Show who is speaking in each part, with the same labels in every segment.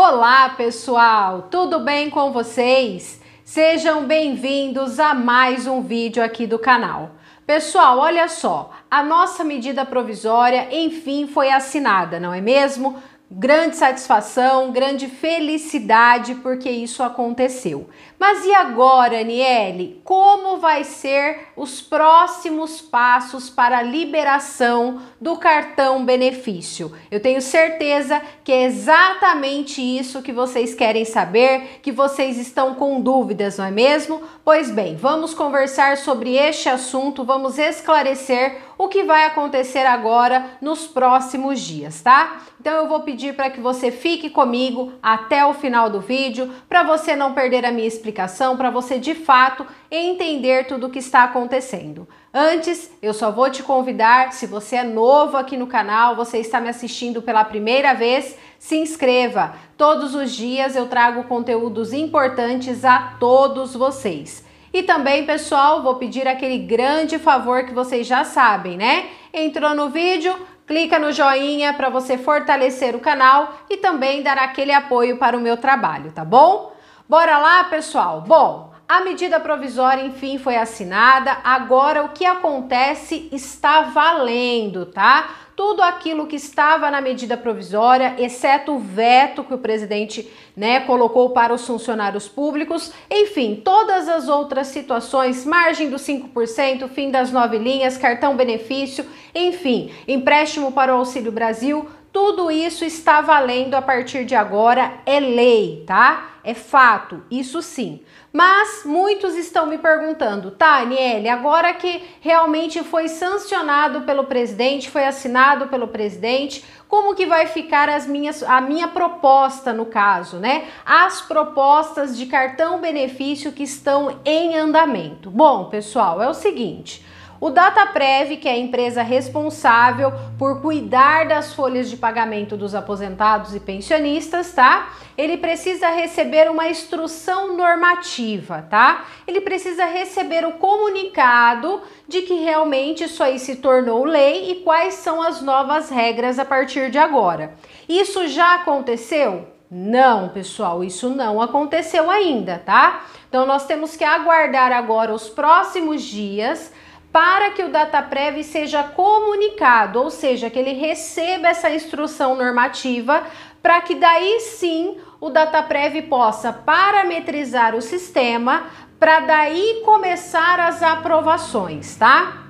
Speaker 1: Olá, pessoal! Tudo bem com vocês? Sejam bem-vindos a mais um vídeo aqui do canal. Pessoal, olha só, a nossa medida provisória enfim foi assinada, não é mesmo? grande satisfação, grande felicidade porque isso aconteceu. Mas e agora, Aniele? Como vai ser os próximos passos para a liberação do cartão benefício? Eu tenho certeza que é exatamente isso que vocês querem saber, que vocês estão com dúvidas, não é mesmo? Pois bem, vamos conversar sobre este assunto, vamos esclarecer o que vai acontecer agora nos próximos dias, tá? Então eu vou pedir para que você fique comigo até o final do vídeo, para você não perder a minha explicação, para você de fato entender tudo o que está acontecendo. Antes, eu só vou te convidar, se você é novo aqui no canal, você está me assistindo pela primeira vez, se inscreva. Todos os dias eu trago conteúdos importantes a todos vocês. E também, pessoal, vou pedir aquele grande favor que vocês já sabem, né? Entrou no vídeo, clica no joinha para você fortalecer o canal e também dar aquele apoio para o meu trabalho, tá bom? Bora lá, pessoal? Bom, a medida provisória, enfim, foi assinada. Agora o que acontece está valendo, tá? tudo aquilo que estava na medida provisória, exceto o veto que o presidente né, colocou para os funcionários públicos. Enfim, todas as outras situações, margem dos 5%, fim das nove linhas, cartão benefício, enfim, empréstimo para o Auxílio Brasil, tudo isso está valendo a partir de agora, é lei, tá? É fato, isso sim. Mas muitos estão me perguntando, tá, Aniele, agora que realmente foi sancionado pelo presidente, foi assinado pelo presidente, como que vai ficar as minhas, a minha proposta no caso, né? As propostas de cartão benefício que estão em andamento. Bom, pessoal, é o seguinte. O Dataprev, que é a empresa responsável por cuidar das folhas de pagamento dos aposentados e pensionistas, tá? Ele precisa receber uma instrução normativa, tá? Ele precisa receber o comunicado de que realmente isso aí se tornou lei e quais são as novas regras a partir de agora. Isso já aconteceu? Não, pessoal, isso não aconteceu ainda, tá? Então nós temos que aguardar agora os próximos dias para que o DataPrev seja comunicado, ou seja, que ele receba essa instrução normativa para que daí sim o DataPrev possa parametrizar o sistema para daí começar as aprovações, tá?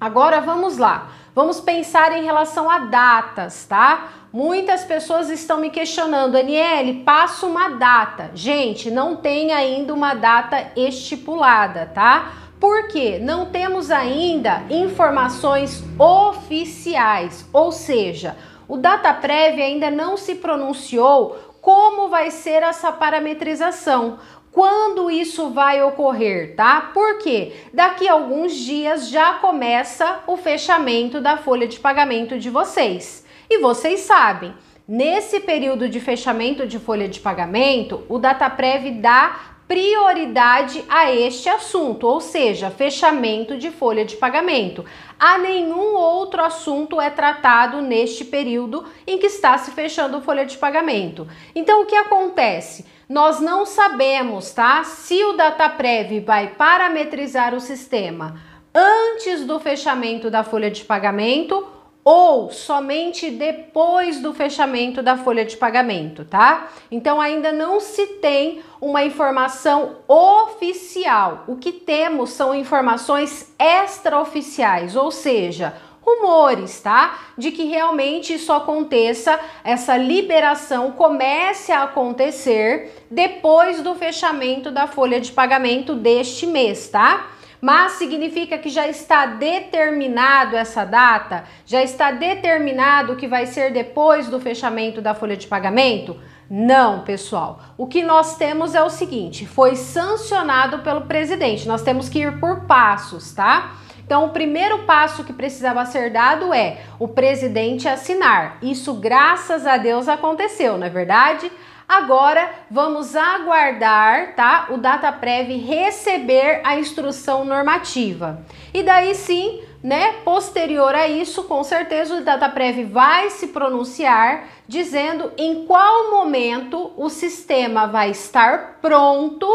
Speaker 1: Agora vamos lá. Vamos pensar em relação a datas, tá? Muitas pessoas estão me questionando, Aniele, passa uma data. Gente, não tem ainda uma data estipulada, tá? Porque não temos ainda informações oficiais, ou seja, o DataPrev ainda não se pronunciou como vai ser essa parametrização, quando isso vai ocorrer, tá? Porque daqui a alguns dias já começa o fechamento da folha de pagamento de vocês. E vocês sabem, nesse período de fechamento de folha de pagamento, o DataPrev dá prioridade a este assunto, ou seja, fechamento de folha de pagamento. A nenhum outro assunto é tratado neste período em que está se fechando folha de pagamento. Então, o que acontece? Nós não sabemos, tá? Se o DataPrev vai parametrizar o sistema antes do fechamento da folha de pagamento ou somente depois do fechamento da folha de pagamento, tá? Então ainda não se tem uma informação oficial. O que temos são informações extraoficiais, ou seja, rumores, tá? De que realmente isso aconteça, essa liberação comece a acontecer depois do fechamento da folha de pagamento deste mês, tá? mas significa que já está determinado essa data? Já está determinado que vai ser depois do fechamento da folha de pagamento? Não, pessoal. O que nós temos é o seguinte: foi sancionado pelo presidente. Nós temos que ir por passos, tá? Então, o primeiro passo que precisava ser dado é o presidente assinar. Isso, graças a Deus, aconteceu, não é verdade? Agora vamos aguardar, tá? O DataPrev receber a instrução normativa. E daí sim, né? Posterior a isso, com certeza o DataPrev vai se pronunciar dizendo em qual momento o sistema vai estar pronto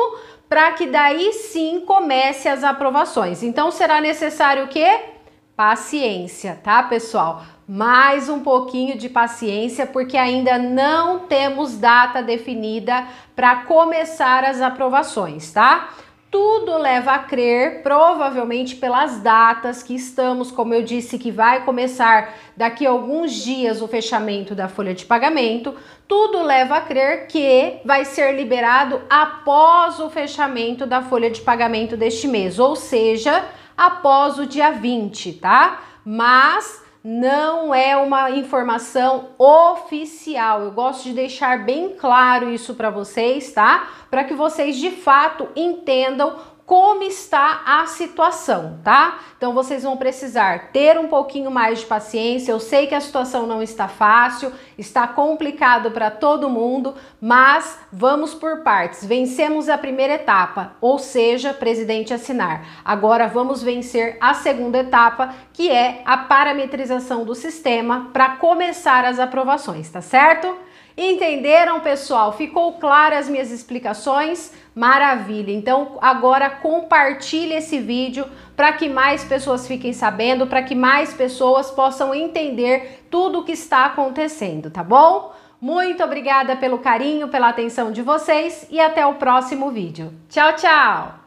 Speaker 1: para que daí sim comece as aprovações. Então será necessário o quê? Paciência, tá, pessoal? mais um pouquinho de paciência, porque ainda não temos data definida para começar as aprovações, tá? Tudo leva a crer, provavelmente pelas datas que estamos, como eu disse, que vai começar daqui a alguns dias o fechamento da folha de pagamento. Tudo leva a crer que vai ser liberado após o fechamento da folha de pagamento deste mês, ou seja, após o dia 20, tá? Mas não é uma informação oficial. Eu gosto de deixar bem claro isso para vocês, tá? Para que vocês de fato entendam como está a situação, tá? Então vocês vão precisar ter um pouquinho mais de paciência. Eu sei que a situação não está fácil, está complicado para todo mundo, mas vamos por partes. Vencemos a primeira etapa, ou seja, presidente assinar. Agora vamos vencer a segunda etapa, que é a parametrização do sistema para começar as aprovações, tá certo? Entenderam, pessoal? Ficou claro as minhas explicações? Maravilha! Então, agora compartilhe esse vídeo para que mais pessoas fiquem sabendo, para que mais pessoas possam entender tudo o que está acontecendo, tá bom? Muito obrigada pelo carinho, pela atenção de vocês e até o próximo vídeo. Tchau, tchau!